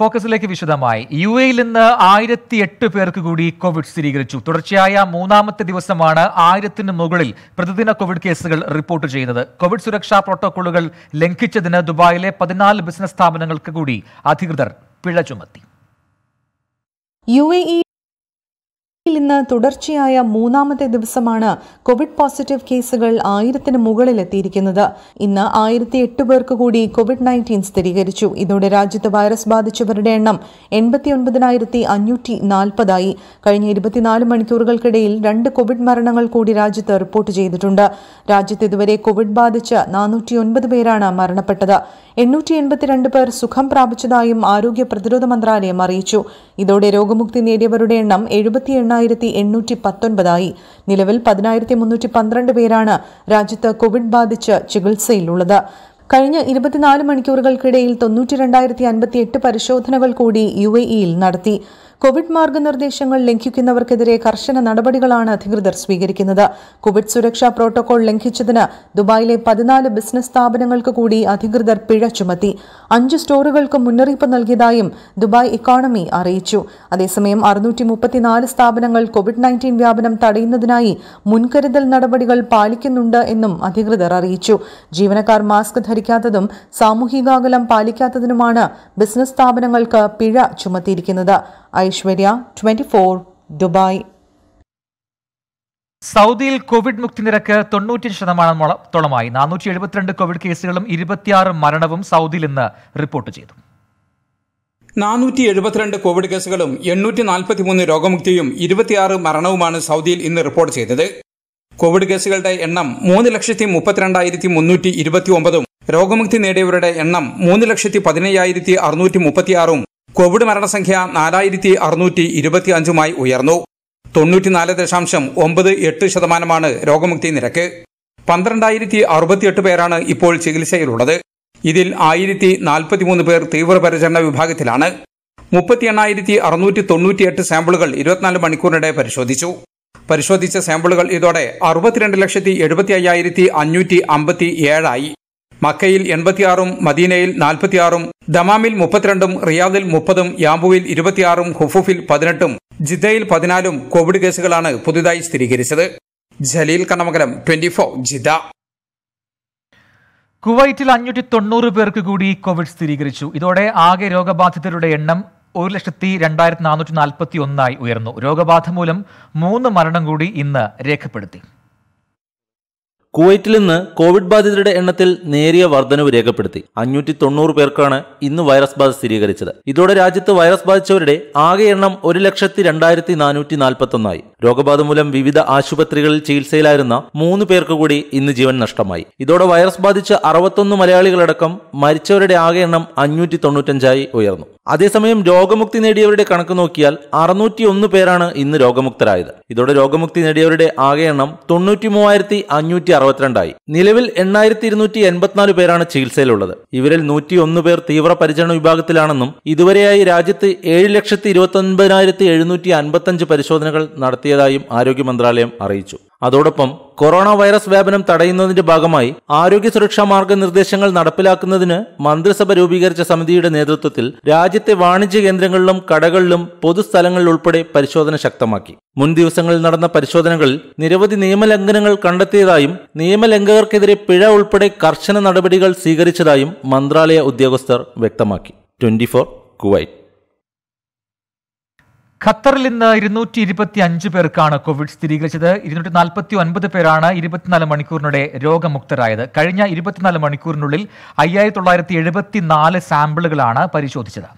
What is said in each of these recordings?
ഫോക്കസിലേക്ക് വിശദമായി യു എയിൽ നിന്ന് ആയിരത്തി എട്ട് പേർക്ക് കൂടി കോവിഡ് സ്ഥിരീകരിച്ചു തുടർച്ചയായ മൂന്നാമത്തെ ദിവസമാണ് ആയിരത്തിന് മുകളിൽ പ്രതിദിന കോവിഡ് കേസുകൾ റിപ്പോർട്ട് ചെയ്യുന്നത് കോവിഡ് സുരക്ഷാ പ്രോട്ടോകോളുകൾ ലംഘിച്ചതിന് ദുബായിലെ പതിനാല് ബിസിനസ് സ്ഥാപനങ്ങൾക്ക് കൂടി അധികൃതർ പിഴ ചുമത്തി യു എ ഇ ഇന്ന് തുടർച്ചയായ മൂന്നാമത്തെ ദിവസമാണ് കോവിഡ് പോസിറ്റീവ് കേസുകൾ ആയിരത്തിന് മുകളിലെത്തിയിരിക്കുന്നത് ഇന്ന് ആയിരത്തി എട്ട് പേർക്ക് കൂടി കോവിഡ് നയൻറ്റീൻ സ്ഥിരീകരിച്ചു ഇതോടെ രാജ്യത്ത് വൈറസ് ബാധിച്ചവരുടെ എണ്ണം എൺപത്തിയൊൻപതിനായിരത്തി അഞ്ഞൂറ്റി നാൽപ്പതായി കഴിഞ്ഞ ഇരുപത്തിനാല് മണിക്കൂറുകൾക്കിടയിൽ രണ്ട് കോവിഡ് മരണങ്ങൾ കൂടി രാജ്യത്ത് റിപ്പോർട്ട് ചെയ്തിട്ടുണ്ട് രാജ്യത്ത് ഇതുവരെ കോവിഡ് ബാധിച്ച് നാനൂറ്റിയൊൻപത് പേരാണ് മരണപ്പെട്ടത് എണ്ണൂറ്റി എൺപത്തിരണ്ട് പേർ സുഖം പ്രാപിച്ചതായും ആരോഗ്യ പ്രതിരോധ മന്ത്രാലയം അറിയിച്ചു ഇതോടെ രോഗമുക്തി നേടിയവരുടെ എണ്ണം എഴുപത്തി പതിനെണ്ണായിരത്തി എണ്ണൂറ്റി പത്തൊൻപതായി നിലവിൽ പതിനായിരത്തി മുന്നൂറ്റി പന്ത്രണ്ട് പേരാണ് രാജ്യത്ത് കോവിഡ് ബാധിച്ച് ചികിത്സയിലുള്ളത് കഴിഞ്ഞ ഇരുപത്തിനാല് മണിക്കൂറുകൾക്കിടയിൽ തൊണ്ണൂറ്റി രണ്ടായിരത്തി അൻപത്തി എട്ട് പരിശോധനകൾ കൂടി യു എ ഇയിൽ നടത്തി കോവിഡ് മാർഗനിർദ്ദേശങ്ങൾ ലംഘിക്കുന്നവർക്കെതിരെ കർശന നടപടികളാണ് അധികൃതർ സ്വീകരിക്കുന്നത് കോവിഡ് സുരക്ഷാ പ്രോട്ടോകോൾ ലംഘിച്ചതിന് ദുബായിലെ പതിനാല് ബിസിനസ് സ്ഥാപനങ്ങൾക്ക് കൂടി അധികൃതർ പിഴ ചുമത്തി അഞ്ച് സ്റ്റോറുകൾക്ക് മുന്നറിയിപ്പ് നൽകിയതായും ദുബായ് ഇക്കോണമി അറിയിച്ചു അതേസമയം അറുന്നൂറ്റി മുപ്പത്തിനാല് സ്ഥാപനങ്ങൾ കോവിഡ് നയൻറ്റീൻ വ്യാപനം തടയുന്നതിനായി മുൻകരുതൽ നടപടികൾ പാലിക്കുന്നുണ്ട് എന്നും അധികൃതർ അറിയിച്ചു ജീവനക്കാർ മാസ്ക് ധരിക്കാത്തതും സാമൂഹിക അകലം പാലിക്കാത്തതിനുമാണ് ബിസിനസ് സ്ഥാപനങ്ങൾക്ക് പിഴ ചുമത്തിയിരിക്കുന്നത് ഐശ്വര്യ ട്വന്റി ഫോർ ദുബായ് സൗദിയിൽ കോവിഡ് മുക്തി നിരക്ക് തൊണ്ണൂറ്റി ശതമാനത്തോളമായി നാനൂറ്റി എഴുപത്തിരണ്ട് കോവിഡ് കേസുകളും ഇരുപത്തിയാറ് മരണവും സൗദിയിൽ ഇന്ന് റിപ്പോർട്ട് ചെയ്തു നാനൂറ്റി എഴുപത്തിരണ്ട് കോവിഡ് കേസുകളും എണ്ണൂറ്റി നാൽപ്പത്തിമൂന്ന് രോഗമുക്തിയും ഇരുപത്തിയാറ് മരണവുമാണ് സൗദിയിൽ ഇന്ന് റിപ്പോർട്ട് ചെയ്തത് കോവിഡ് കേസുകളുടെ എണ്ണം മൂന്ന് ലക്ഷത്തി മുപ്പത്തിരണ്ടായിരത്തി മുന്നൂറ്റി ഇരുപത്തി ഒമ്പതും രോഗമുക്തി നേടിയവരുടെ എണ്ണം മൂന്ന് ലക്ഷത്തി പതിനയ്യായിരത്തി അറുന്നൂറ്റി മുപ്പത്തിയാറും കോവിഡ് മരണസംഖ്യ നാലായിരത്തി അറുന്നൂറ്റി ഇരുപത്തി അഞ്ചുമായി ഉയർന്നു തൊണ്ണൂറ്റിനാല് ദശാംശം ഒമ്പത് എട്ട് ശതമാനമാണ് രോഗമുക്തി നിരക്ക് പന്ത്രണ്ടായിരത്തി അറുപത്തിയെട്ട് പേരാണ് ഇപ്പോൾ ചികിത്സയിലുള്ളത് ഇതിൽ ആയിരത്തി നാൽപ്പത്തിമൂന്ന് പേർ തീവ്രപരിചരണ വിഭാഗത്തിലാണ് മുപ്പത്തി എണ്ണായിരത്തി അറുന്നൂറ്റി തൊണ്ണൂറ്റിയെട്ട് സാമ്പിളുകൾ ഇരുപത്തിനാല് മണിക്കൂറിനിടെ പരിശോധിച്ചു പരിശോധിച്ച സാമ്പിളുകൾ ഇതോടെ അറുപത്തിരണ്ട് ലക്ഷത്തി എഴുപത്തി അയ്യായിരത്തി അഞ്ഞൂറ്റി അമ്പത്തി ഏഴായി മക്കയിൽ എൺപത്തിയാറും മദീനയിൽ നാൽപ്പത്തിയാറും ദമാമിൽ മുപ്പത്തിരണ്ടും റിയാദിൽ മുപ്പതും യാംബുവിൽ ഇരുപത്തിയാറും ഹുഫൂഫിൽ പതിനെട്ടും ജിദ്ദയിൽ പതിനാലും കോവിഡ് കേസുകളാണ് പുതുതായി സ്ഥിരീകരിച്ചത് Jaleel Kannamangalam twenty four Jeddah കുവൈറ്റിൽ അഞ്ഞൂറ്റി തൊണ്ണൂറ് പേർക്ക് കൂടി കോവിഡ് സ്ഥിരീകരിച്ചു ഇതോടെ ആകെ രോഗബാധിതരുടെ എണ്ണം ഒരു ലക്ഷത്തി രണ്ടായിരത്തി നാനൂറ്റി നാൽപ്പത്തി ഒന്നായി ഉയർന്നു രോഗബാധ മൂലം മൂന്ന് മരണം കൂടി ഇന്ന് രേഖപ്പെടുത്തി കുവൈറ്റിൽ നിന്ന് കോവിഡ് ബാധിതരുടെ എണ്ണത്തിൽ നേരിയ വർധനവ് രേഖപ്പെടുത്തി അഞ്ഞൂറ്റി തൊണ്ണൂറ് പേർക്കാണ് ഇന്ന് വൈറസ് ബാധ സ്ഥിരീകരിച്ചത് ഇതോടെ രാജ്യത്ത് വൈറസ് ബാധിച്ചവരുടെ ആകെ എണ്ണം ഒരു ലക്ഷത്തി രണ്ടായിരത്തി നാനൂറ്റി നാൽപ്പത്തി ഒന്നായി രോഗബാധ മൂലം വിവിധ ആശുപത്രികളിൽ ചികിത്സയിലായിരുന്ന മൂന്ന് പേർക്ക് കൂടി ഇന്ന് ജീവൻ നഷ്ടമായി ഇതോടെ വൈറസ് ബാധിച്ച് അറുപത്തൊന്ന് മലയാളികളടക്കം മരിച്ചവരുടെ ആകെ എണ്ണം അഞ്ഞൂറ്റി തൊണ്ണൂറ്റഞ്ചായി ഉയർന്നു അതേസമയം രോഗമുക്തി നേടിയവരുടെ കണക്ക് നോക്കിയാൽ അറുന്നൂറ്റി ഒന്ന് പേരാണ് ഇന്ന് രോഗമുക്തരായത് ഇതോടെ രോഗമുക്തി നേടിയവരുടെ ആകെ എണ്ണം തൊണ്ണൂറ്റി മൂവായിരത്തി അഞ്ഞൂറ്റി അറുപത്തിരണ്ടായി നിലവിൽ എണ്ണായിരത്തി ഇരുന്നൂറ്റി എൺപത്തിനാല് പേരാണ് ചികിത്സയിലുള്ളത് ഇവരിൽ നൂറ്റി ഒന്ന് പേർ തീവ്ര പരിചരണ വിഭാഗത്തിലാണെന്നും ഇതുവരെയായി രാജ്യത്ത് ഏഴ് ലക്ഷത്തി ഇരുപത്തി ഒൻപതിനായിരത്തി എഴുന്നൂറ്റി അൻപത്തഞ്ച് പരിശോധനകൾ നടത്തി നടത്തിയതായും ആരോഗ്യ മന്ത്രാലയം അറിയിച്ചു അതോടൊപ്പം കൊറോണ വൈറസ് വ്യാപനം തടയുന്നതിന്റെ ഭാഗമായി ആരോഗ്യ സുരക്ഷാ മാർഗനിർദ്ദേശങ്ങൾ നടപ്പിലാക്കുന്നതിന് മന്ത്രിസഭ രൂപീകരിച്ച സമിതിയുടെ നേതൃത്വത്തിൽ രാജ്യത്തെ വാണിജ്യ കേന്ദ്രങ്ങളിലും കടകളിലും പൊതുസ്ഥലങ്ങളിൽ ഉൾപ്പെടെ പരിശോധന ശക്തമാക്കി മുൻ ദിവസങ്ങളിൽ നടന്ന പരിശോധനകളിൽ നിരവധി നിയമലംഘനങ്ങൾ കണ്ടെത്തിയതായും നിയമലംഘകർക്കെതിരെ പിഴ ഉൾപ്പെടെ കർശന നടപടികൾ സ്വീകരിച്ചതായും മന്ത്രാലയ ഉദ്യോഗസ്ഥർ വ്യക്തമാക്കി ട്വന്റി കുവൈറ്റ് ഖത്തറിൽ ഇന്ന് ഇരുന്നൂറ്റി ഇരുപത്തി അഞ്ച് പേർക്കാണ് കോവിഡ് സ്ഥിരീകരിച്ചത് ഇരുന്നൂറ്റി നാൽപ്പത്തി ഒൻപത് പേരാണ് ഇരുപത്തിനാല് മണിക്കൂറിനിടെ രോഗമുക്തരായത് കഴിഞ്ഞ ഇരുപത്തിനാല് മണിക്കൂറിനുള്ളിൽ അയ്യായിരത്തി തൊള്ളായിരത്തി എഴുപത്തി നാല് സാമ്പിളുകളാണ് പരിശോധിച്ചത്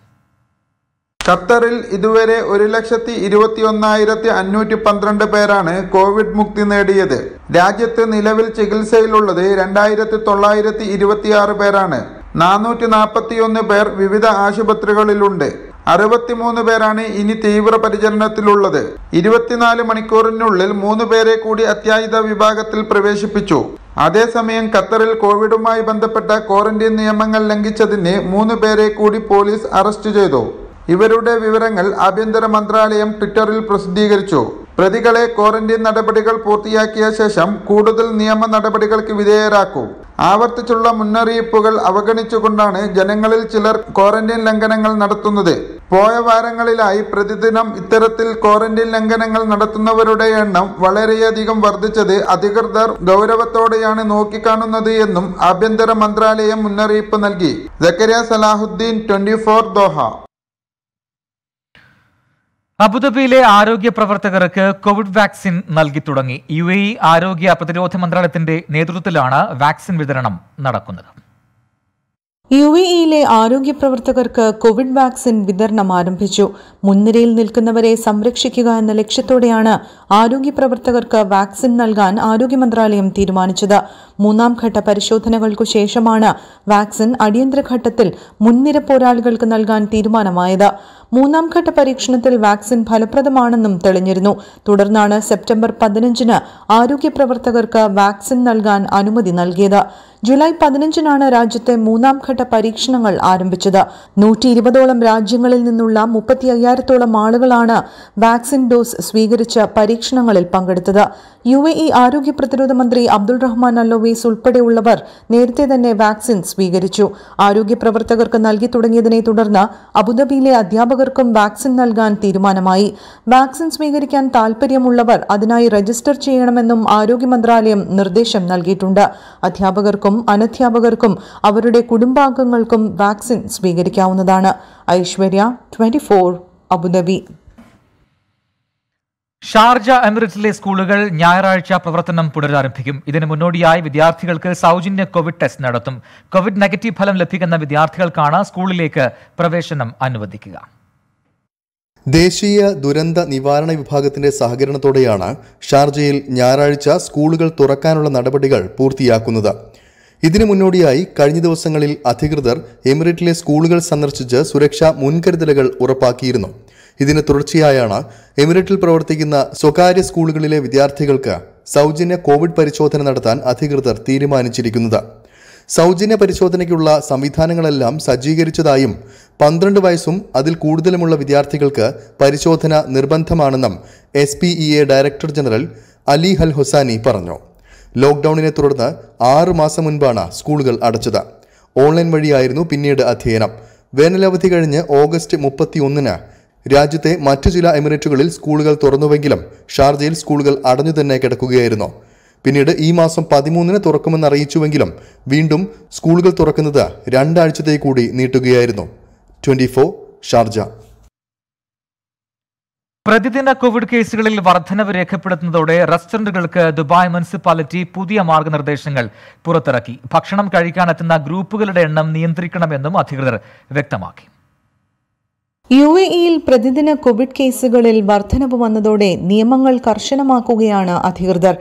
ഖത്തറിൽ ഇതുവരെ ഒരു ലക്ഷത്തി ഇരുപത്തി ഒന്നായിരത്തി അഞ്ഞൂറ്റി പന്ത്രണ്ട് പേരാണ് കോവിഡ് മുക്തി നേടിയത് രാജ്യത്ത് നിലവിൽ ചികിത്സയിലുള്ളത് രണ്ടായിരത്തി തൊള്ളായിരത്തി ഇരുപത്തിയാറ് പേരാണ് നാനൂറ്റി നാൽപ്പത്തിയൊന്ന് പേർ വിവിധ ആശുപത്രികളിലുണ്ട് അറുപത്തിമൂന്ന് പേരാണ് ഇനി തീവ്ര പരിചരണത്തിലുള്ളത് ഇരുപത്തിനാല് മണിക്കൂറിനുള്ളിൽ മൂന്ന് പേരെ കൂടി അത്യാഹിത വിഭാഗത്തിൽ പ്രവേശിപ്പിച്ചു അതേസമയം ഖത്തറിൽ കോവിഡുമായി ബന്ധപ്പെട്ട ക്വാറന്റീൻ നിയമങ്ങൾ ലംഘിച്ചതിന് മൂന്ന് പേരെ കൂടി പോലീസ് അറസ്റ്റ് ചെയ്തു ഇവരുടെ വിവരങ്ങൾ ആഭ്യന്തര മന്ത്രാലയം ട്വിറ്ററിൽ പ്രസിദ്ധീകരിച്ചു പ്രതികളെ ക്വാറന്റീൻ നടപടികൾ പൂർത്തിയാക്കിയ ശേഷം കൂടുതൽ നിയമ നടപടികൾക്ക് വിധേയരാക്കും ആവർത്തിച്ചുള്ള മുന്നറിയിപ്പുകൾ അവഗണിച്ചുകൊണ്ടാണ് ജനങ്ങളിൽ ചിലർ ക്വാറന്റീൻ ലംഘനങ്ങൾ നടത്തുന്നത് പോയ വാരങ്ങളിലായി പ്രതിദിനം ഇത്തരത്തിൽ ക്വാറന്റൈൻ ലംഘനങ്ങൾ നടത്തുന്നവരുടെ എണ്ണം വളരെയധികം വർദ്ധിച്ചത് അധികൃതർ ഗൗരവത്തോടെയാണ് നോക്കിക്കാണുന്നത് എന്നും ആഭ്യന്തര മന്ത്രാലയം മുന്നറിയിപ്പ് നൽകി Zakariya Salahuddin twenty four Doha അബുദാബിയിലെ ആരോഗ്യ പ്രവർത്തകർക്ക് കോവിഡ് വാക്സിൻ നൽകി തുടങ്ങി യു ആരോഗ്യ പ്രതിരോധ മന്ത്രാലയത്തിന്റെ നേതൃത്വത്തിലാണ് വാക്സിൻ വിതരണം നടക്കുന്നത് യു ഇയിലെ ആരോഗ്യ പ്രവർത്തകർക്ക് കോവിഡ് വാക്സിൻ വിതരണം ആരംഭിച്ചു മുൻനിരയിൽ നിൽക്കുന്നവരെ സംരക്ഷിക്കുക എന്ന ലക്ഷ്യത്തോടെയാണ് ആരോഗ്യ പ്രവർത്തകർക്ക് വാക്സിൻ നൽകാൻ ആരോഗ്യ മന്ത്രാലയം തീരുമാനിച്ചത് മൂന്നാം ഘട്ട പരിശോധനകൾക്കു ശേഷമാണ് വാക്സിൻ അടിയന്തരഘട്ടത്തിൽ മുൻനിര പോരാളികൾക്ക് നൽകാൻ തീരുമാനമായത് മൂന്നാം ഘട്ട പരീക്ഷണത്തിൽ വാക്സിൻ ഫലപ്രദമാണെന്നും തെളിഞ്ഞിരുന്നു തുടർന്നാണ് സെപ്റ്റംബർ പതിനഞ്ചിന് ആരോഗ്യ പ്രവർത്തകർക്ക് വാക്സിൻ നൽകാൻ അനുമതി നൽകിയത് ജൂലൈ പതിനഞ്ചിനാണ് രാജ്യത്തെ മൂന്നാം ഘട്ട പരീക്ഷണങ്ങൾ ആരംഭിച്ചത് നൂറ്റി ഇരുപതോളം രാജ്യങ്ങളിൽ നിന്നുള്ള മുപ്പത്തി അയ്യായിരത്തോളം ആളുകളാണ് വാക്സിൻ ഡോസ് സ്വീകരിച്ച പരീക്ഷണങ്ങളിൽ പങ്കെടുത്തത് യു എ ഇ ആരോഗ്യ പ്രതിരോധ മന്ത്രി അബ്ദുൾ റഹ്മാൻ അല്ലോവീസ് ഉൾപ്പെടെയുള്ളവർ നേരത്തെ തന്നെ വാക്സിൻ സ്വീകരിച്ചു ആരോഗ്യ പ്രവർത്തകർക്ക് നൽകി തുടങ്ങിയതിനെ തുടർന്ന് അബുദാബിയിലെ അധ്യാപക പ്രവർത്തകർക്കും വാക്സിൻ നൽകാൻ തീരുമാനമായി വാക്സിൻ സ്വീകരിക്കാൻ താൽപ്പര്യമുള്ളവർ അതിനായി രജിസ്റ്റർ ചെയ്യണമെന്നും ആരോഗ്യ മന്ത്രാലയം നിർദ്ദേശം നൽകിയിട്ടുണ്ട് അധ്യാപകർക്കും അനധ്യാപകർക്കും അവരുടെ കുടുംബാംഗങ്ങൾക്കും വാക്സിൻ സ്വീകരിക്കാവുന്നതാണ് Aishwarya twenty four Abu Dhabi Sharjah എമിറേറ്റ്സിലെ സ്കൂളുകൾ ഞായറാഴ്ച പ്രവർത്തനം പുനരാരംഭിക്കും ഇതിന് മുന്നോടിയായി വിദ്യാർത്ഥികൾക്ക് സൗജന്യ കോവിഡ് ടെസ്റ്റ് നടത്തും കോവിഡ് നെഗറ്റീവ് ഫലം ലഭിക്കുന്ന വിദ്യാർത്ഥികൾക്കാണ് സ്കൂളിലേക്ക് പ്രവേശനം അനുവദിക്കുക ദേശീയ ദുരന്ത നിവാരണ വിഭാഗത്തിന്റെ സഹകരണത്തോടെയാണ് ഷാർജയിൽ ഞായറാഴ്ച സ്കൂളുകൾ തുറക്കാനുള്ള നടപടികൾ പൂർത്തിയാക്കുന്നത് ഇതിനു മുന്നോടിയായി കഴിഞ്ഞ ദിവസങ്ങളിൽ അധികൃതർ എമിറേറ്റിലെ സ്കൂളുകൾ സന്ദർശിച്ച് സുരക്ഷാ മുൻകരുതലുകൾ ഉറപ്പാക്കിയിരുന്നു ഇതിന് തുടർച്ചയായാണ് എമിറേറ്റിൽ പ്രവർത്തിക്കുന്ന സ്വകാര്യ സ്കൂളുകളിലെ വിദ്യാർത്ഥികൾക്ക് സൗജന്യ കോവിഡ് പരിശോധന നടത്താൻ അധികൃതർ തീരുമാനിച്ചിരിക്കുന്നത് സൗജന്യ പരിശോധനയ്ക്കുള്ള സംവിധാനങ്ങളെല്ലാം സജ്ജീകരിച്ചതായും പന്ത്രണ്ട് വയസ്സും അതിൽ കൂടുതലുമുള്ള വിദ്യാർത്ഥികൾക്ക് പരിശോധന നിർബന്ധമാണെന്നും S P E A director general Ali Al Hosani പറഞ്ഞു ലോക്ക്ഡൌണിനെ തുടർന്ന് ആറു മാസം മുൻപാണ് സ്കൂളുകൾ അടച്ചത് ഓൺലൈൻ വഴിയായിരുന്നു പിന്നീട് അധ്യയനം വേനലവധി കഴിഞ്ഞ് ഓഗസ്റ്റ് ഒന്നിന് രാജ്യത്തെ മറ്റു ചില എമിറേറ്റുകളിൽ സ്കൂളുകൾ തുറന്നുവെങ്കിലും ഷാർജയിൽ സ്കൂളുകൾ അടഞ്ഞു തന്നെ കിടക്കുകയായിരുന്നു പിന്നീട് ഈ മാസം പതിമൂന്നിന് തുറക്കുമെന്ന് അറിയിച്ചുവെങ്കിലും വീണ്ടും സ്കൂളുകൾ തുറക്കുന്നത് രണ്ടാഴ്ചത്തേക്ക് കൂടി നീട്ടുകയായിരുന്നു ട്വന്റി ഫോർ ഷാർജ പ്രതിദിന കോവിഡ് കേസുകളിൽ വർധനവ് രേഖപ്പെടുത്തുന്നതോടെ റെസ്റ്റോറന്റുകൾക്ക് ദുബായ് മുനിസിപ്പാലിറ്റി പുതിയ മാർഗനിർദ്ദേശങ്ങൾ പുറത്തിറക്കി ഭക്ഷണം കഴിക്കാനെത്തുന്ന ഗ്രൂപ്പുകളുടെ എണ്ണം നിയന്ത്രിക്കണമെന്നും അധികൃതർ വ്യക്തമാക്കി യു എ ഇയിൽ പ്രതിദിന കോവിഡ് കേസുകളിൽ വർധനവ് വന്നതോടെ നിയമങ്ങൾ കർശനമാക്കുകയാണ് അധികൃതർ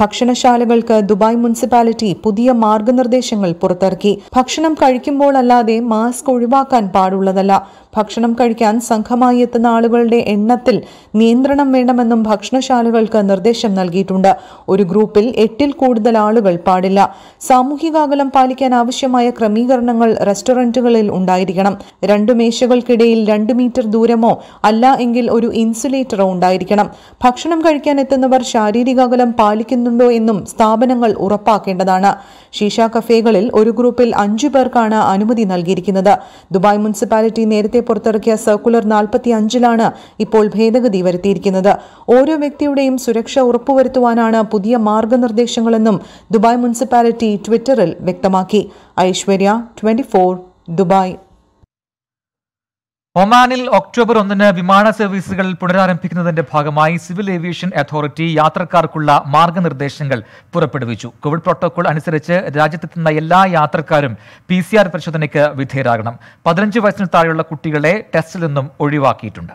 ഭക്ഷണശാലകൾക്ക് ദുബായ് മുനിസിപ്പാലിറ്റി പുതിയ മാർഗനിർദ്ദേശങ്ങൾ പുറത്തിറക്കി ഭക്ഷണം കഴിക്കുമ്പോൾ അല്ലാതെ മാസ്ക് ഒഴിവാക്കാൻ പാടുള്ളതല്ല ഭക്ഷണം കഴിക്കാൻ സംഘമായി എത്തുന്ന ആളുകളുടെ എണ്ണത്തിൽ നിയന്ത്രണം വേണമെന്നും ഭക്ഷണശാലകൾക്ക് നിർദ്ദേശം നൽകിയിട്ടുണ്ട് ഒരു ഗ്രൂപ്പിൽ എട്ടിൽ കൂടുതൽ ആളുകൾ പാടില്ല സാമൂഹിക അകലം പാലിക്കാൻ ആവശ്യമായ ക്രമീകരണങ്ങൾ റെസ്റ്റോറന്റുകളിൽ ഉണ്ടായിരിക്കണം രണ്ടു മേശകൾക്കിടയിൽ രണ്ട് മീറ്റർ ദൂരമോ അല്ല എങ്കിൽ ഒരു ഇൻസുലേറ്ററോ ഉണ്ടായിരിക്കണം ഭക്ഷണം കഴിക്കാൻ എത്തുന്നവർ ശാരീരിക അകലം പാലിക്കുന്നു നൽകുന്നുണ്ടോ എന്നും സ്ഥാപനങ്ങൾ ഉറപ്പാക്കേണ്ടതാണ് ഷീഷ കഫേകളിൽ ഒരു ഗ്രൂപ്പിൽ അഞ്ചു പേർക്കാണ് അനുമതി നൽകിയിരിക്കുന്നത് ദുബായ് മുനിസിപ്പാലിറ്റി നേരത്തെ പുറത്തിറക്കിയ സർക്കുലർ നാൽപ്പത്തി അഞ്ചിലാണ് ഇപ്പോൾ ഭേദഗതി വരുത്തിയിരിക്കുന്നത് ഓരോ വ്യക്തിയുടെയും സുരക്ഷ ഉറപ്പുവരുത്തുവാനാണ് പുതിയ മാർഗനിർദ്ദേശങ്ങളെന്നും ദുബായ് മുനിസിപ്പാലിറ്റി ട്വിറ്ററിൽ വ്യക്തമാക്കി ഐശ്വര്യ ട്വന്റി ദുബായ് ഒമാനിൽ ഒക്ടോബർ ഒന്നിന് വിമാന സർവീസുകൾ പുനരാരംഭിക്കുന്നതിന്റെ ഭാഗമായി സിവിൽ ഏവിയേഷൻ അതോറിറ്റി യാത്രക്കാർക്കുള്ള മാർഗനിർദ്ദേശങ്ങൾ പുറപ്പെടുവിച്ചു കോവിഡ് പ്രോട്ടോകോൾ അനുസരിച്ച് രാജ്യത്തെത്തുന്ന എല്ലാ യാത്രക്കാരും പി പരിശോധനയ്ക്ക് വിധേയരാകണം പതിനഞ്ച് വയസ്സിന് താഴെയുള്ള കുട്ടികളെ ടെസ്റ്റിൽ നിന്നും ഒഴിവാക്കിയിട്ടുണ്ട്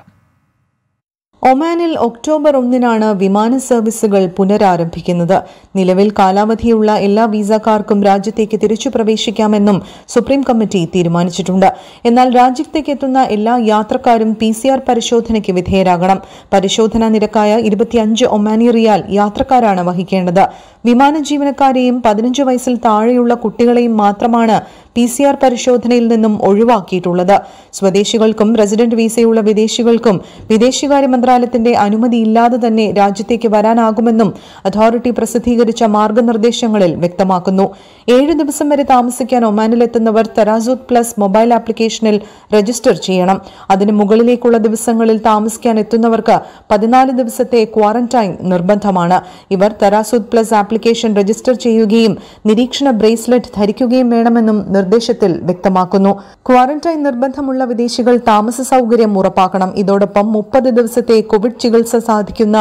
ഒമാനിൽ ഒക്ടോബർ ഒന്നിനാണ് വിമാന സർവീസുകൾ പുനരാരംഭിക്കുന്നത് നിലവിൽ കാലാവധിയുള്ള എല്ലാ വിസക്കാർക്കും രാജ്യത്തേക്ക് തിരിച്ചു പ്രവേശിക്കാമെന്നും സുപ്രീം കമ്മിറ്റി തീരുമാനിച്ചിട്ടുണ്ട് എന്നാൽ രാജ്യത്തേക്ക് എത്തുന്ന എല്ലാ യാത്രക്കാരും പി സി ആർ പരിശോധനയ്ക്ക് വിധേയരാകണം പരിശോധനാ നിരക്കായ ഇരുപത്തിയഞ്ച് ഒമാനി റിയാൽ യാത്രക്കാരാണ് വഹിക്കേണ്ടത് വിമാന ജീവനക്കാരെയും പതിനഞ്ച് വയസ്സിൽ താഴെയുള്ള കുട്ടികളെയും മാത്രമാണ് പി സി ആർ പരിശോധനയിൽ നിന്നും ഒഴിവാക്കിയിട്ടുള്ളത് സ്വദേശികൾക്കും റെസിഡന്റ് വിസയുള്ള വിദേശികൾക്കും വിദേശകാര്യ മന്ത്രാലയത്തിന്റെ അനുമതിയില്ലാതെ തന്നെ രാജ്യത്തേക്ക് വരാനാകുമെന്നും അതോറിറ്റി പ്രസിദ്ധീകരിച്ച മാർഗനിർദ്ദേശങ്ങളിൽ വ്യക്തമാക്കുന്നു ഏഴ് ദിവസം വരെ താമസിക്കാൻ ഒമാനിലെത്തുന്നവർ തെരാസൂത്ത് പ്ലസ് മൊബൈൽ ആപ്ലിക്കേഷനിൽ രജിസ്റ്റർ ചെയ്യണം അതിന് മുകളിലേക്കുള്ള ദിവസങ്ങളിൽ താമസിക്കാൻ എത്തുന്നവർക്ക് പതിനാല് ദിവസത്തെ ക്വാറന്റൈൻ നിർബന്ധമാണ് ഇവർ തെരാസൂത്ത് പ്ലസ് ആപ്ലിക്കേഷൻ രജിസ്റ്റർ ചെയ്യുകയും നിരീക്ഷണ ബ്രേസ്ലെറ്റ് ധരിക്കുകയും വേണമെന്നും നിർദ്ദേശത്തിൽ വ്യക്തമാക്കുന്നു ക്വാറന്റൈൻ നിർബന്ധമുള്ള വിദേശികൾ താമസ സൗകര്യം ഉറപ്പാക്കണം ഇതോടൊപ്പം മുപ്പത് ദിവസത്തെ കോവിഡ് ചികിത്സ സാധിക്കുന്ന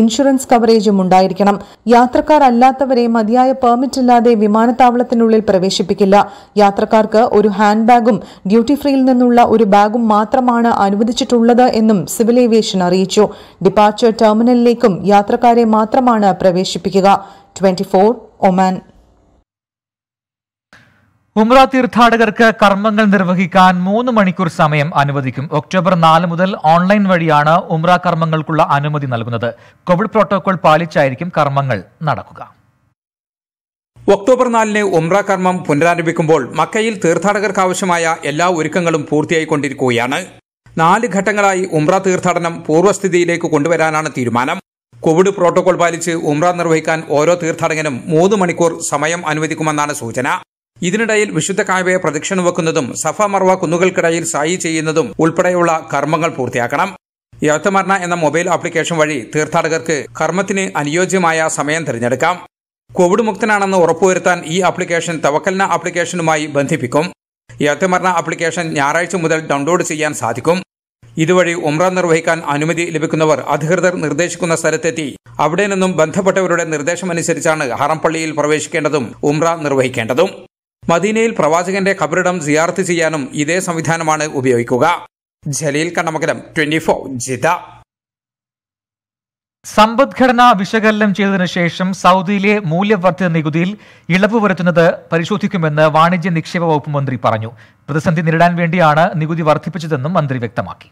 ഇൻഷുറൻസ് കവറേജും ഉണ്ടായിരിക്കണം യാത്രക്കാരല്ലാത്തവരെ മതിയായ പെർമിറ്റ് ഇല്ലാതെ വിമാനത്താവളത്തിനുള്ളിൽ പ്രവേശിപ്പിക്കില്ല യാത്രക്കാർക്ക് ഒരു ഹാൻഡ് ബാഗും ഡ്യൂട്ടി ഫ്രീയിൽ നിന്നുള്ള ഒരു ബാഗും മാത്രമാണ് അനുവദിച്ചിട്ടുള്ളത് എന്നും സിവിൽ ഏവിയേഷൻ അറിയിച്ചു ഡിപ്പാർച്ചർ ടെർമിനലിലേക്കും യാത്രക്കാരെ മാത്രമാണ് പ്രവേശിപ്പിക്കുക ട്വന്റി ഒമാൻ ഉംറ തീർത്ഥാടകർക്ക് കർമ്മങ്ങൾ നിർവഹിക്കാൻ മൂന്ന് മണിക്കൂർ സമയം അനുവദിക്കും ഒക്ടോബർ നാല് മുതൽ ഓൺലൈൻ വഴിയാണ് ഉംറ കർമ്മങ്ങൾക്കുള്ള അനുമതി നൽകുന്നത് കോവിഡ് പ്രോട്ടോകോൾ പാലിച്ചായിരിക്കും കർമ്മങ്ങൾ നടക്കുക ഒക്ടോബർ നാലിന് ഉംറ കർമ്മം പുനരാരംഭിക്കുമ്പോൾ മക്കയിൽ തീർത്ഥാടകർക്ക് ആവശ്യമായ എല്ലാ ഒരുക്കങ്ങളും പൂർത്തിയായിക്കൊണ്ടിരിക്കുകയാണ് നാല് ഘട്ടങ്ങളായി ഉംറ തീർത്ഥാടനം പൂർവ്വസ്ഥിതിയിലേക്ക് കൊണ്ടുവരാനാണ് തീരുമാനം കോവിഡ് പ്രോട്ടോകോൾ പാലിച്ച് ഉംറ നിർവഹിക്കാൻ ഓരോ തീർത്ഥാടകനും മൂന്ന് മണിക്കൂർ സമയം അനുവദിക്കുമെന്നാണ് സൂചന ഇതിനിടയിൽ വിശുദ്ധ കായവയെ പ്രദക്ഷിണം വെക്കുന്നതും സഫ മർവ കുന്നുകൾക്കിടയിൽ സായി ചെയ്യുന്നതും ഉൾപ്പെടെയുള്ള കർമ്മങ്ങൾ പൂർത്തിയാക്കണം യവത്തമർണ എന്ന മൊബൈൽ ആപ്ലിക്കേഷൻ വഴി തീർത്ഥാടകർക്ക് കർമ്മത്തിന് അനുയോജ്യമായ സമയം തിരഞ്ഞെടുക്കാം കോവിഡ് മുക്തനാണെന്ന് ഉറപ്പുവരുത്താൻ ഈ ആപ്ലിക്കേഷൻ തവക്കലിന ആപ്ലിക്കേഷനുമായി ബന്ധിപ്പിക്കും യവത്തമർണ ആപ്ലിക്കേഷൻ ഞായറാഴ്ച മുതൽ ഡൌൺലോഡ് ചെയ്യാൻ സാധിക്കും ഇതുവഴി ഉമ്ര നിർവഹിക്കാൻ അനുമതി ലഭിക്കുന്നവർ അധികൃതർ നിർദ്ദേശിക്കുന്ന സ്ഥലത്തെത്തി അവിടെ നിന്നും ബന്ധപ്പെട്ടവരുടെ നിർദ്ദേശമനുസരിച്ചാണ് ഹറംപള്ളിയിൽ പ്രവേശിക്കേണ്ടതും ഉമ്ര നിർവഹിക്കേണ്ടതും മദീനയിൽ പ്രവാചകന്റെ ഖബറിടം സിയാർത്ത് ചെയ്യാനും ഇതേ സംവിധാനമാണ് ഉപയോഗിക്കുക Jaleel Kannamangalam twenty four Jeddah സമ്പദ്ഘടന വിശകലനം ചെയ്തതിനു ശേഷം സൗദിയിലെ മൂല്യവർദ്ധിത നികുതിയിൽ ഇളവ് വരുത്തുന്നത് പരിശോധിക്കുമെന്ന് വാണിജ്യ നിക്ഷേപ വകുപ്പ് മന്ത്രി പറഞ്ഞു പ്രതിസന്ധി നേരിടാൻ വേണ്ടിയാണ് നികുതി വർദ്ധിപ്പിച്ചതെന്നും മന്ത്രി വ്യക്തമാക്കി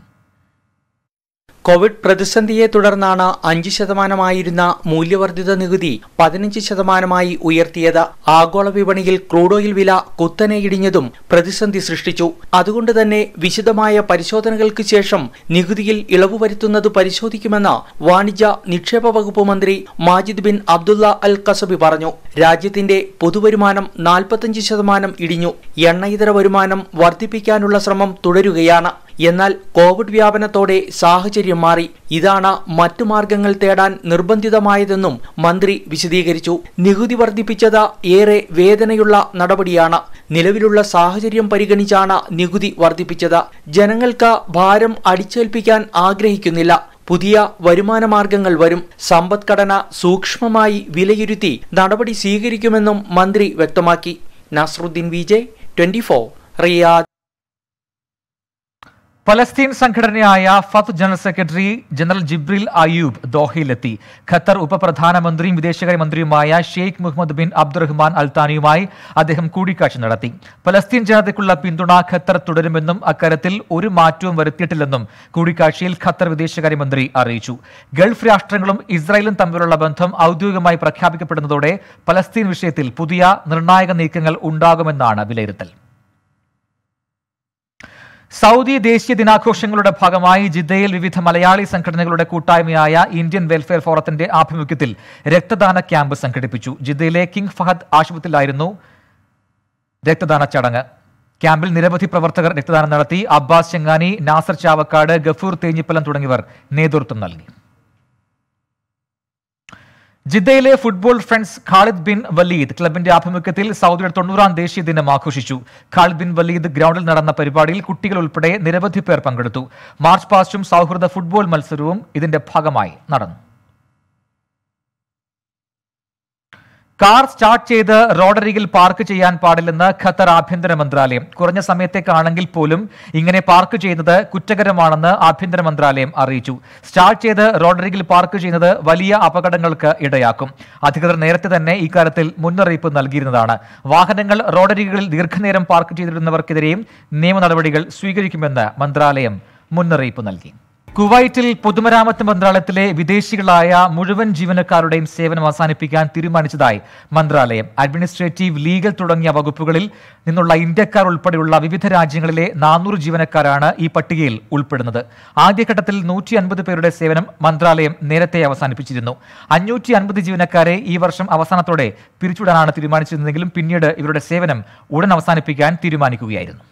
കോവിഡ് പ്രതിസന്ധിയെ തുടർന്നാണ് അഞ്ച് ശതമാനമായിരുന്ന മൂല്യവർദ്ധിത നികുതി പതിനഞ്ച് ശതമാനമായി ഉയർത്തിയത് ആഗോള വിപണിയിൽ ക്രൂഡ് ഓയിൽ വില കുത്തനെ ഇടിഞ്ഞതും പ്രതിസന്ധി സൃഷ്ടിച്ചു അതുകൊണ്ട് തന്നെ വിശദമായ പരിശോധനകൾക്ക് ശേഷം നികുതിയിൽ ഇളവ് വരുത്തുന്നത് പരിശോധിക്കുമെന്ന് വാണിജ്യ നിക്ഷേപ വകുപ്പ് മന്ത്രി Majid bin Abdullah Al Qasabi പറഞ്ഞു രാജ്യത്തിന്റെ പൊതുവരുമാനം നാൽപ്പത്തഞ്ച് ശതമാനം ഇടിഞ്ഞു എണ്ണ ഇതര വരുമാനം വർദ്ധിപ്പിക്കാനുള്ള ശ്രമം തുടരുകയാണ് എന്നാൽ കോവിഡ് വ്യാപനത്തോടെ സാഹചര്യം മാറി ഇതാണ് മറ്റു മാർഗങ്ങൾ തേടാൻ നിർബന്ധിതമായതെന്നും മന്ത്രി വിശദീകരിച്ചു നികുതി വർദ്ധിപ്പിച്ചത് ഏറെ വേദനയുള്ള നടപടിയാണ് നിലവിലുള്ള സാഹചര്യം പരിഗണിച്ചാണ് നികുതി വർദ്ധിപ്പിച്ചത് ജനങ്ങൾക്ക് ഭാരം അടിച്ചേൽപ്പിക്കാൻ ആഗ്രഹിക്കുന്നില്ല പുതിയ വരുമാന മാർഗങ്ങൾ വരും സമ്പദ്ഘടന സൂക്ഷ്മമായി വിലയിരുത്തി നടപടി സ്വീകരിക്കുമെന്നും മന്ത്രി വ്യക്തമാക്കി Nasaruddin Vijay twenty four Riyadh ഫലസ്തീൻ സംഘടനയായ Fatah general secretary general Jibril Ayoub ദോഹയിലെത്തി ഖത്തർ ഉപപ്രധാനമന്ത്രിയും വിദേശകാര്യമന്ത്രിയുമായ ഷെയ്ഖ് മുഹമ്മദ് ബിൻ അബ്ദുറഹ്മാൻ അൽത്താനിയുമായി അദ്ദേഹം കൂടിക്കാഴ്ച നടത്തി ഫലസ്തീൻ ജനതയ്ക്കുള്ള പിന്തുണ ഖത്തർ തുടരുമെന്നും അക്കാര്യത്തിൽ ഒരു മാറ്റവും വരുത്തിയിട്ടില്ലെന്നും കൂടിക്കാഴ്ചയിൽ ഖത്തർ വിദേശകാര്യമന്ത്രി അറിയിച്ചു ഗൾഫ് രാഷ്ട്രങ്ങളും ഇസ്രായേലും തമ്മിലുള്ള ബന്ധം ഔദ്യോഗികമായി പ്രഖ്യാപിക്കപ്പെടുന്നതോടെ ഫലസ്തീൻ വിഷയത്തിൽ പുതിയ നിർണായക നീക്കങ്ങൾ ഉണ്ടാകുമെന്നാണ് വിലയിരുത്തൽ സൗദി ദേശീയ ദിനാഘോഷങ്ങളുടെ ഭാഗമായി ജിദ്ദയിൽ വിവിധ മലയാളി സംഘടനകളുടെ കൂട്ടായ്മയായ ഇന്ത്യൻ വെൽഫെയർ ഫോറത്തിന്റെ ആഭിമുഖ്യത്തിൽ രക്തദാന ക്യാമ്പ് സംഘടിപ്പിച്ചു ജിദ്ദയിലെ കിങ് ഫഹദ് ആശുപത്രിയിലായിരുന്നു രക്തദാന ചടങ്ങ് ക്യാമ്പിൽ നിരവധി പ്രവർത്തകർ രക്തദാനം നടത്തി അബ്ബാസ് ചെങ്ങാനി നാസർ ചാവക്കാട് ഗഫൂർ തേഞ്ഞിപ്പലം തുടങ്ങിയവർ നേതൃത്വം നൽകി ജിദ്ദയിലെ football friends Khalid bin Waleed ക്ലബിന്റെ ആഭിമുഖ്യത്തിൽ സൗദിയുടെ തൊണ്ണൂറാം ദേശീയ ദിനം ആഘോഷിച്ചു ഖാലിദ് ബിൻ വലീദ് ഗ്രൗണ്ടിൽ നടന്ന പരിപാടിയിൽ കുട്ടികൾ ഉൾപ്പെടെ നിരവധി പേർ പങ്കെടുത്തു മാർച്ച് പാസ്റ്റും സൗഹൃദ ഫുട്ബോൾ മത്സരവും ഇതിന്റെ ഭാഗമായി നടന്നു കാർ സ്റ്റാർട്ട് ചെയ്ത് റോഡരികിൽ പാർക്ക് ചെയ്യാൻ പാടില്ലെന്ന് ഖത്തർ ആഭ്യന്തര മന്ത്രാലയം കുറഞ്ഞ സമയത്തേക്കാണെങ്കിൽ പോലും ഇങ്ങനെ പാർക്ക് ചെയ്യുന്നത് കുറ്റകരമാണെന്ന് ആഭ്യന്തര മന്ത്രാലയം അറിയിച്ചു സ്റ്റാർട്ട് ചെയ്ത് റോഡരികിൽ പാർക്ക് ചെയ്യുന്നത് വലിയ അപകടങ്ങൾക്ക് ഇടയാക്കും അധികൃതർ നേരത്തെ തന്നെ ഇക്കാര്യത്തിൽ മുന്നറിയിപ്പ് നൽകിയിരുന്നതാണ് വാഹനങ്ങൾ റോഡരികളിൽ ദീർഘനേരം പാർക്ക് ചെയ്തിരുന്നവർക്കെതിരെയും നിയമ നടപടികൾ സ്വീകരിക്കുമെന്ന് മന്ത്രാലയം മുന്നറിയിപ്പ് നൽകി കുവൈറ്റിൽ പൊതുമരാമത്ത് മന്ത്രാലയത്തിലെ വിദേശികളായ മുഴുവൻ ജീവനക്കാരുടെയും സേവനം അവസാനിപ്പിക്കാൻ തീരുമാനിച്ചതായി മന്ത്രാലയം അഡ്മിനിസ്ട്രേറ്റീവ് ലീഗൽ തുടങ്ങിയ വകുപ്പുകളിൽ നിന്നുള്ള ഇന്ത്യക്കാർ ഉൾപ്പെടെയുള്ള വിവിധ രാജ്യങ്ങളിലെ നാനൂറ് ജീവനക്കാരാണ് ഈ പട്ടികയിൽ ഉൾപ്പെടുന്നത് ആദ്യഘട്ടത്തിൽ നൂറ്റി അൻപത് പേരുടെ സേവനം മന്ത്രാലയം നേരത്തെ അവസാനിപ്പിച്ചിരുന്നു അഞ്ഞൂറ്റി അൻപത് ജീവനക്കാരെ ഈ വർഷം അവസാനത്തോടെ പിരിച്ചുവിടാനാണ് തീരുമാനിച്ചിരുന്നതെങ്കിലും പിന്നീട് ഇവരുടെ സേവനം ഉടൻ അവസാനിപ്പിക്കാൻ തീരുമാനിക്കുകയായിരുന്നു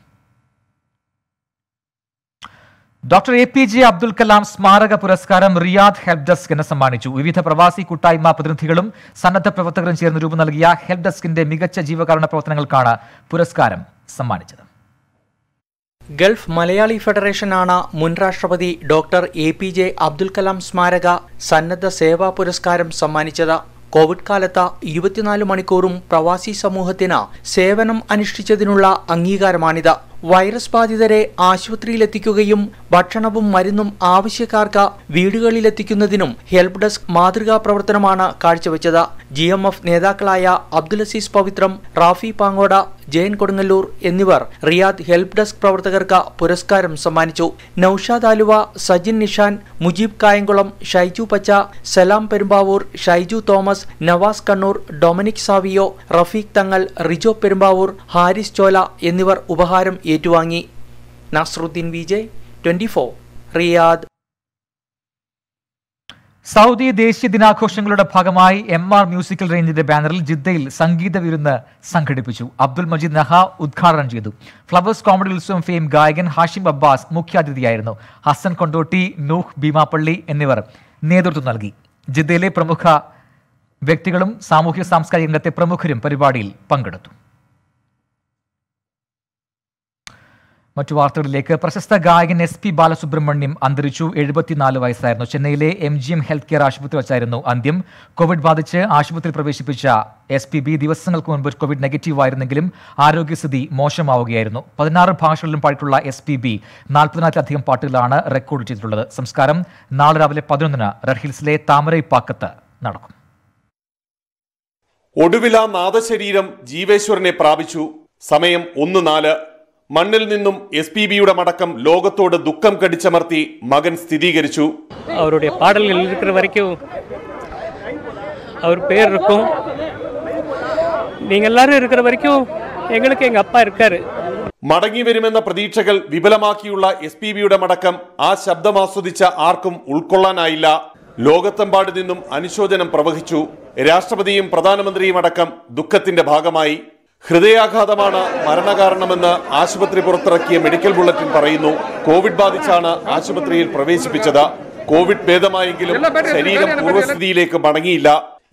doctor A P J Abdul Kalam സ്മാരക പുരസ്കാരം റിയാദ് ഹെൽപ് ഡെസ്കിന് സമ്മാനിച്ചു വിവിധ പ്രവാസി കൂട്ടായ്മ പ്രതിനിധികളും സന്നദ്ധ പ്രവർത്തകരും ചേർന്ന് രൂപം നൽകിയ ഹെൽപ് ഡെസ്കിന്റെ മികച്ച ജീവകാരുണ പ്രവർത്തനങ്ങൾക്കാണ് പുരസ്കാരം സമ്മാനിച്ചത് ഗൾഫ് മലയാളി ഫെഡറേഷനാണ് മുൻ രാഷ്ട്രപതി doctor A P J Abdul Kalam സ്മാരക സന്നദ്ധ സേവാ പുരസ്കാരം സമ്മാനിച്ചത് കോവിഡ് കാലത്ത് ഇരുപത്തിനാല് മണിക്കൂറും പ്രവാസി സമൂഹത്തിന് സേവനം അനുഷ്ഠിച്ചതിനുള്ള അംഗീകാരമാണിത് വൈറസ് ബാധിതരെ ആശുപത്രിയിലെത്തിക്കുകയും ഭക്ഷണവും മരുന്നും ആവശ്യക്കാർക്ക് വീടുകളിലെത്തിക്കുന്നതിനും ഹെൽപ്പ് ഡെസ്ക് മാതൃകാ പ്രവർത്തനമാണ് കാഴ്ചവെച്ചത് ജി എം എഫ് നേതാക്കളായ അബ്ദുൽ അസീസ് പവിത്രം റാഫി പാങ്ങോട ജയൻ കൊടുങ്ങല്ലൂർ എന്നിവർ റിയാദ് ഹെൽപ്പ് ഡെസ്ക് പ്രവർത്തകർക്ക് പുരസ്കാരം സമ്മാനിച്ചു നൌഷാദ് ആലുവ സജിൻ നിഷാൻ മുജീബ് കായംകുളം ഷൈജു പച്ച Salam Perumbavoor Shaiju Thomas Navas Kannur Dominic Savio Rafeeq Thangal Rijo Perumbavoor Haris Chola എന്നിവർ ഉപഹാരം ഏറ്റുവാങ്ങി Nasruddin Vijay twenty four Riyadh Saudi ദേശീയ ദിനാഘോഷങ്ങളുടെ ഭാഗമായി എം ആർ മ്യൂസിക്കൽ റേഞ്ചിന്റെ ബാനറിൽ ജിദ്ദയിൽ സംഗീത വിരുന്ന് സംഘടിപ്പിച്ചു അബ്ദുൽ മജീദ് നഹ ഉദ്ഘാടനം ചെയ്തു ഫ്ലവേഴ്സ് കോമഡി ഉത്സവം ഫെയിം ഗായകൻ ഹാഷിം അബ്ബാസ് മുഖ്യാതിഥിയായിരുന്നു ഹസൻ കൊണ്ടോട്ടി നൂഹ് ഭീമാപ്പള്ളി എന്നിവർ നേതൃത്വം നൽകി ജിദ്ദയിലെ പ്രമുഖ വ്യക്തികളും സാമൂഹ്യ സാംസ്കാരിക രംഗത്തെ പ്രമുഖരും പരിപാടിയിൽ പങ്കെടുത്തു മറ്റു വാർത്തകളിലേക്ക് പ്രശസ്ത ഗായകൻ എസ് പി ബാലസുബ്രഹ്മണ്യം അന്തരിച്ചു എഴുപത്തിനാല് വയസ്സായിരുന്നു ചെന്നൈയിലെ M G M health care ആശുപത്രി വച്ചായിരുന്നു അന്ത്യം കോവിഡ് ബാധിച്ച് ആശുപത്രിയിൽ പ്രവേശിപ്പിച്ച എസ് പി ബി ദിവസങ്ങൾക്ക് മുൻപ് കോവിഡ് നെഗറ്റീവ് ആയിരുന്നെങ്കിലും ആരോഗ്യസ്ഥിതി മോശമാവുകയായിരുന്നു പതിനാറ് ഭാഷകളിലും പാടിയിട്ടുള്ള എസ് പി ബി നാൽപ്പതിനായിരത്തിലധികം പാട്ടുകളാണ് റെക്കോർഡ് ചെയ്തിട്ടുള്ളത് സംസ്കാരം നാളെ രാവിലെ പതിനൊന്നിന് റെഡ്ഹിൽസിലെ പാക്കത്ത് നടക്കും ഒടുവില നാദശരീരം ജീവേശ്വരനെ പ്രാപിച്ചു സമയം ഒന്ന് നാല് മണ്ണിൽ നിന്നും എസ് പി ബിയുടെ മടക്കം ലോകത്തോട് ദുഃഖം കടിച്ചമർത്തി മകൻ സ്ഥിരീകരിച്ചു അവരുടെ അവർ മടങ്ങി വരുമെന്ന പ്രതീക്ഷകൾ വിപുലമാക്കിയുള്ള എസ് പി ബിയുടെ മടക്കം ആ ശബ്ദം ആസ്വദിച്ച ആർക്കും ഉൾക്കൊള്ളാനായില്ല ലോകത്തെമ്പാട് നിന്നും അനുശോചനം പ്രവഹിച്ചു രാഷ്ട്രപതിയും പ്രധാനമന്ത്രിയും അടക്കം ദുഃഖത്തിന്റെ ഭാഗമായി ഹൃദയാഘാതമാണ് മരണകാരണമെന്ന് ആശുപത്രി പുറത്തിറക്കിയ മെഡിക്കൽ ബുള്ളറ്റിൻ പറയുന്നു കോവിഡ് ബാധിച്ചാണ് ആശുപത്രിയിൽ പ്രവേശിപ്പിച്ചത് കോവിഡ് ഭേദമായെങ്കിലും ശരീരം പൂർവ്വസ്ഥിതിയിലേക്ക് മടങ്ങിയില്ല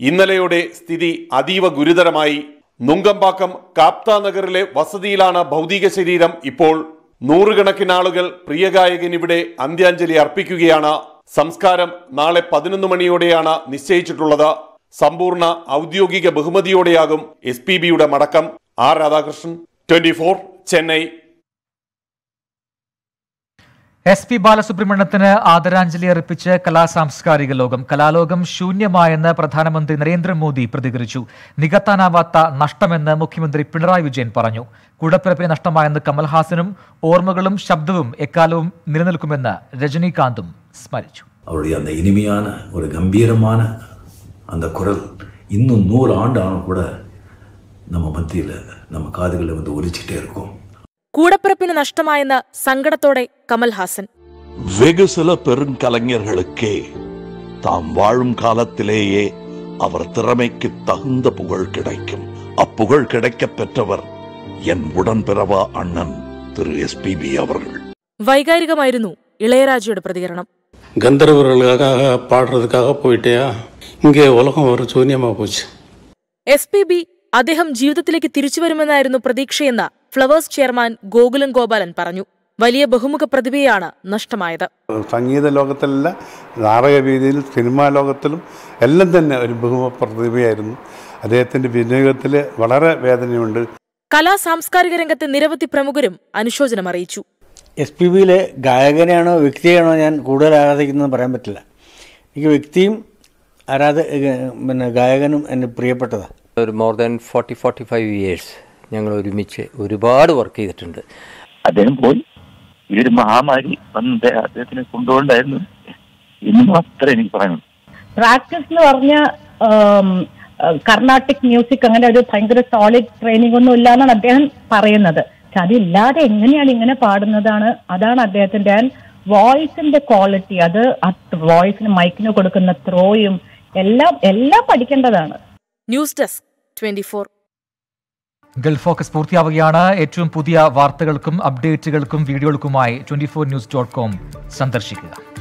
ഇന്നലെയോടെ സ്ഥിതി അതീവ ഗുരുതരമായി നുങ്കമ്പാക്കം കാപ്ത നഗറിലെ വസതിയിലാണ് ഭൗതിക ശരീരം ഇപ്പോൾ നൂറുകണക്കിന് ആളുകൾ പ്രിയഗായകൻ ഇവിടെ അന്ത്യാഞ്ജലി അർപ്പിക്കുകയാണ് സംസ്കാരം നാളെ പതിനൊന്ന് മണിയോടെയാണ് നിശ്ചയിച്ചിട്ടുള്ളത് സമ്പൂർണ്ണ ഔദ്യോഗിക ബഹുമതിയോടെയാകും എസ് പി ബിയുടെ മടക്കം R Radhakrishnan twenty four Chennai S P ബാലസുബ്രഹ്മണ്യത്തിന് ആദരാഞ്ജലി അർപ്പിച്ച് കലാസാംസ്കാരിക ലോകം കലാലോകം ശൂന്യമായെന്ന് പ്രധാനമന്ത്രി നരേന്ദ്രമോദി പ്രതികരിച്ചു നികത്താനാവാത്ത നഷ്ടമെന്ന് മുഖ്യമന്ത്രി പിണറായി വിജയൻ പറഞ്ഞു കൂടപ്പിറപ്പിന് നഷ്ടമായെന്ന് കമൽഹാസനും ഓർമ്മകളും ശബ്ദവും എക്കാലവും നിലനിൽക്കുമെന്ന് രജനീകാന്തും സ്മരിച്ചു അവരുടെ ഇനിമയാണ് ഒരു ഗംഭീരമാണ് അന്ത കുരൽ ഇന്നും നൂറാണ്ടാണ് ആണ്ടാണ് കൂടെ നമ്മ മധ്യയില് നമ്മ കാതുകളിൽ വന്ന് ഒലിച്ചിട്ടേ ഇരിക്കും കൂടപ്പിറപ്പിന് നഷ്ടമായെന്ന് സങ്കടത്തോടെ കമൽഹാസൻ വികസല പെറും കലങ്ങർക്കെ താം വാഴും കാലത്തിലേയേ അവർ തിറമയ്ക്ക് തഹന്ത പുകൾ കിടക്കും പുകൾ കിടക്കപ്പെട്ടവർ എൻ ഉടൻ പിറവ അണ്ണൻ തിരു എസ് പി ബി അവർ വൈകാരികമായിരുന്നു ഇളയരാജയുടെ പ്രതികരണം ഗന്ധർവർക്കാക പാടുറതുക്കാക പോയിട്ടേ ഇങ്ങേ ഉലകം അവർ ശൂന്യമാ പോച്ചു എസ് പി ബി അദ്ദേഹം ജീവിതത്തിലേക്ക് തിരിച്ചുവരുമെന്നായിരുന്നു പ്രതീക്ഷയെന്ന് ഫ്ലവേഴ്സ് ചെയർമാൻ ഗോകുലം ഗോപാലൻ പറഞ്ഞു വലിയ ബഹുമുഖ പ്രതിഭയാണ് നഷ്ടമായത് സംഗീത ലോകത്തിലല്ല നാടകവേദിയിൽ സിനിമാ ലോകത്തിലും എല്ലാം തന്നെ ഒരു ബഹുമുഖ പ്രതിഭയായിരുന്നു അദ്ദേഹത്തിന്റെ വിനിയോഗത്തിൽ വളരെ വേദനയുണ്ട് കലാ സാംസ്കാരിക രംഗത്തെ നിരവധി പ്രമുഖരും അനുശോചനം അറിയിച്ചു എസ് പി ബിയിലെ ഗായകനെയാണോ വ്യക്തിയാണോ ഞാൻ കൂടുതൽ ആരാധിക്കുന്നതെന്ന് പറയാൻ പറ്റില്ല എനിക്ക് വ്യക്തിയും ആരാധ പിന്നെ ഗായകനും എൻ്റെ പ്രിയപ്പെട്ടതാണ് ഒരു more than forty forty five years ഞങ്ങൾ ഒരുമിച്ച് ഒരുപാട് വർക്ക് ചെയ്തിട്ടുണ്ട് അദ്ദേഹം പോയി ഈ ഒരു മഹാമാരി വന്ന് അദ്ദേഹത്തിനെ കൊണ്ടുപോകണ്ടായിരുന്നു ഇന്ന് മാത്രമേ എനിക്ക് പറയുന്നു പ്രാക്ടീസ് എന്ന് പറഞ്ഞ കർണാട്ടിക് മ്യൂസിക് അങ്ങനെ ഒരു ഭയങ്കര സോളിഡ് ട്രെയിനിങ് ഒന്നും ഇല്ല എന്നാണ് അദ്ദേഹം പറയുന്നത് പക്ഷെ അതില്ലാതെ എങ്ങനെയാണ് ഇങ്ങനെ പാടുന്നതാണ് അതാണ് അദ്ദേഹത്തിന്റെ വോയിസിന്റെ ക്വാളിറ്റി അത് വോയിസിന് മൈക്കിന് കൊടുക്കുന്ന ത്രോയും എല്ലാം എല്ലാം പഠിക്കേണ്ടതാണ് news desk twenty four Gulf focus പൂർത്തിയാവുകയാണ് ഏറ്റവും പുതിയ വാർത്തകൾക്കും അപ്ഡേറ്റുകൾക്കും വീഡിയോകൾക്കുമായി twenty four news dot com സന്ദർശിക്കുക